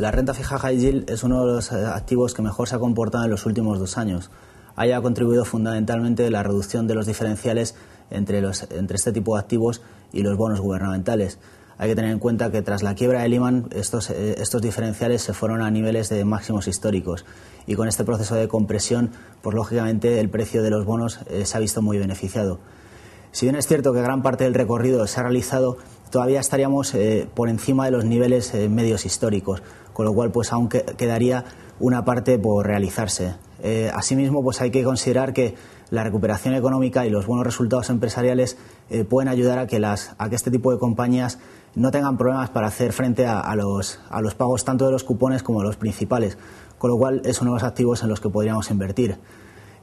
La renta fija high yield es uno de los eh, activos que mejor se ha comportado en los últimos dos años. Haya contribuido fundamentalmente la reducción de los diferenciales entre, los, entre este tipo de activos y los bonos gubernamentales. Hay que tener en cuenta que tras la quiebra de Lehman estos, eh, estos diferenciales se fueron a niveles de máximos históricos y con este proceso de compresión, pues lógicamente el precio de los bonos eh, se ha visto muy beneficiado. Si bien es cierto que gran parte del recorrido se ha realizado, todavía estaríamos por encima de los niveles medios históricos, con lo cual pues aún quedaría una parte por realizarse. Eh, asimismo, pues hay que considerar que la recuperación económica y los buenos resultados empresariales eh, pueden ayudar a que, las, a que este tipo de compañías no tengan problemas para hacer frente a, los, a los pagos tanto de los cupones como de los principales, con lo cual es uno de los activos en los que podríamos invertir.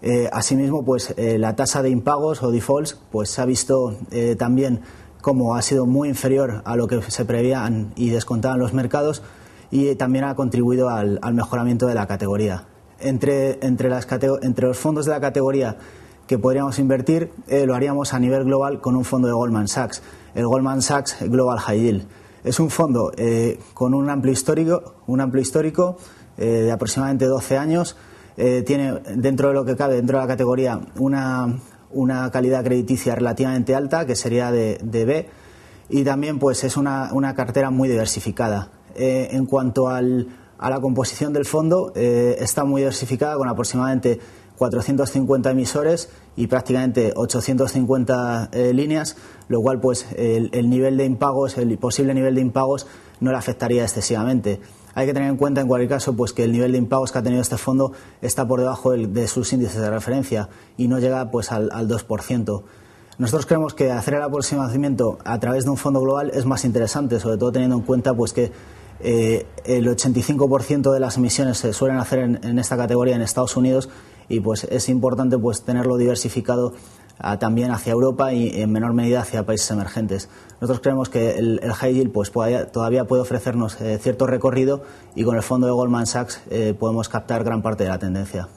Eh, asimismo, pues la tasa de impagos o defaults pues, se ha visto también como ha sido muy inferior a lo que se prevían y descontaban los mercados, y también ha contribuido al, mejoramiento de la categoría. Entre, los fondos de la categoría que podríamos invertir, eh, lo haríamos a nivel global con un fondo de Goldman Sachs, el Goldman Sachs Global High Yield. Es un fondo eh, con un amplio histórico, un amplio histórico eh, de aproximadamente 12 años. tiene dentro de lo que cabe, dentro de la categoría, una, una calidad crediticia relativamente alta, que sería de, B, y también pues, es una cartera muy diversificada. Eh, en cuanto al, a la composición del fondo, eh, está muy diversificada con aproximadamente 450 emisores y prácticamente 850 eh, líneas, lo cual pues el, nivel de impagos, el posible nivel de impagos no le afectaría excesivamente. Hay que tener en cuenta en cualquier caso pues que el nivel de impagos que ha tenido este fondo está por debajo del, de sus índices de referencia y no llega pues al, al 2%. Nosotros creemos que hacer el aproximamiento a través de un fondo global es más interesante, sobre todo teniendo en cuenta pues que eh, el 85% de las emisiones se suelen hacer en, esta categoría en Estados Unidos y pues es importante pues tenerlo diversificado ah, también hacia Europa y en menor medida hacia países emergentes. Nosotros creemos que el, high yield pues, todavía puede ofrecernos eh, cierto recorrido y con el fondo de Goldman Sachs eh, podemos captar gran parte de la tendencia.